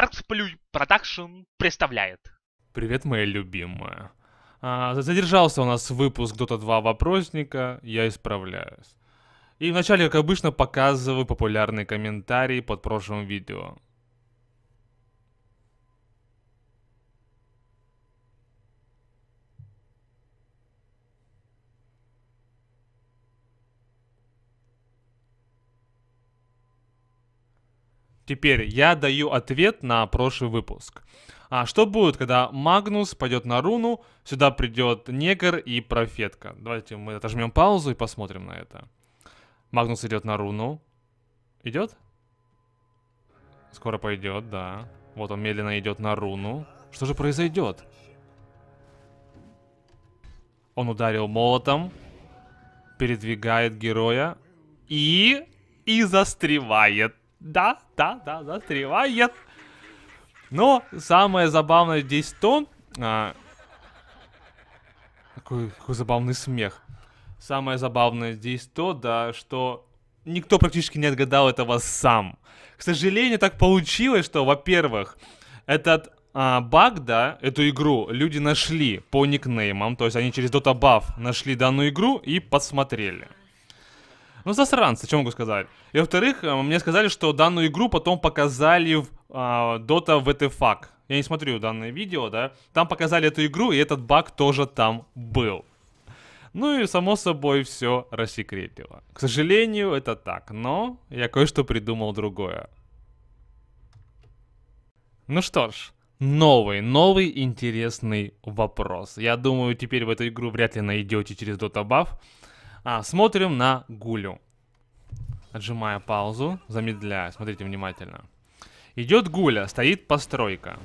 Art Production представляет. Привет, моя любимая. А, задержался у нас выпуск Dota 2 вопросника, я исправляюсь. И вначале, как обычно, показываю популярные комментарии под прошлым видео. Теперь я даю ответ на прошлый выпуск. А что будет, когда Магнус пойдет на руну, сюда придет негр и профетка? Давайте мы отожмем паузу и посмотрим на это. Магнус идет на руну. Идет? Скоро пойдет, да. Вот он медленно идет на руну. Что же произойдет? Он ударил молотом, передвигает героя и... и застревает. Да, да, да, застревает. Но самое забавное здесь то... А... Какой, какой забавный смех. Самое забавное здесь то, да, что никто практически не отгадал этого сам. К сожалению, так получилось, что, во-первых, этот а, баг, да, эту игру люди нашли по никнеймам, то есть они через Dota Buff нашли данную игру и посмотрели. Ну, засранцы, что могу сказать. И во-вторых, э, мне сказали, что данную игру потом показали в а, Dota VTFAC. Я не смотрю данное видео, да. Там показали эту игру, и этот баг тоже там был. Ну и, само собой, все рассекретило. К сожалению, это так, но я кое-что придумал другое. Ну что ж, новый, новый интересный вопрос. Я думаю, теперь в эту игру вряд ли найдете через Dota Buff. А, смотрим на Гулю. Отжимая паузу, замедляя, смотрите внимательно. Идет Гуля, стоит постройка.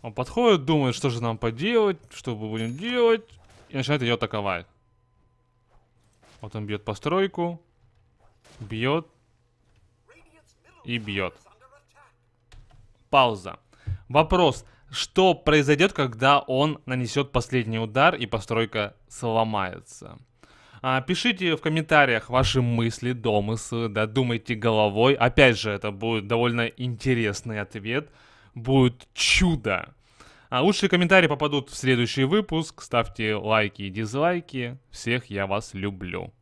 Он подходит, думает, что же нам поделать, что мы будем делать. И начинает ее атаковать. Вот он бьет постройку. Бьет. И бьет. Пауза. Вопрос что произойдет, когда он нанесет последний удар и постройка сломается. А, пишите в комментариях ваши мысли, домыслы, да думайте головой. Опять же, это будет довольно интересный ответ. Будет чудо. А лучшие комментарии попадут в следующий выпуск. Ставьте лайки и дизлайки. Всех я вас люблю.